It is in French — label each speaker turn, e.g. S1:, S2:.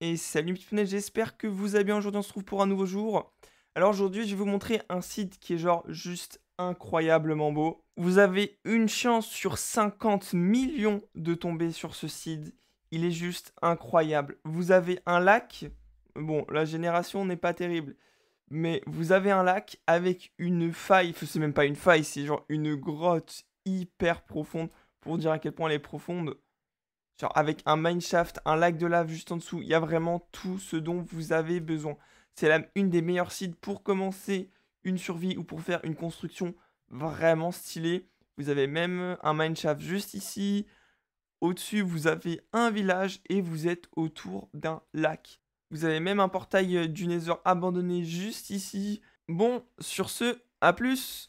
S1: et salut fenêtre j'espère que vous allez bien aujourd'hui, on se retrouve pour un nouveau jour. Alors aujourd'hui, je vais vous montrer un site qui est genre juste incroyablement beau. Vous avez une chance sur 50 millions de tomber sur ce site, il est juste incroyable. Vous avez un lac, bon la génération n'est pas terrible, mais vous avez un lac avec une faille, c'est même pas une faille, c'est genre une grotte hyper profonde pour dire à quel point elle est profonde avec un mineshaft, un lac de lave juste en dessous, il y a vraiment tout ce dont vous avez besoin. C'est une des meilleures sites pour commencer une survie ou pour faire une construction vraiment stylée. Vous avez même un mineshaft juste ici. Au-dessus, vous avez un village et vous êtes autour d'un lac. Vous avez même un portail euh, du Nether abandonné juste ici. Bon, sur ce, à plus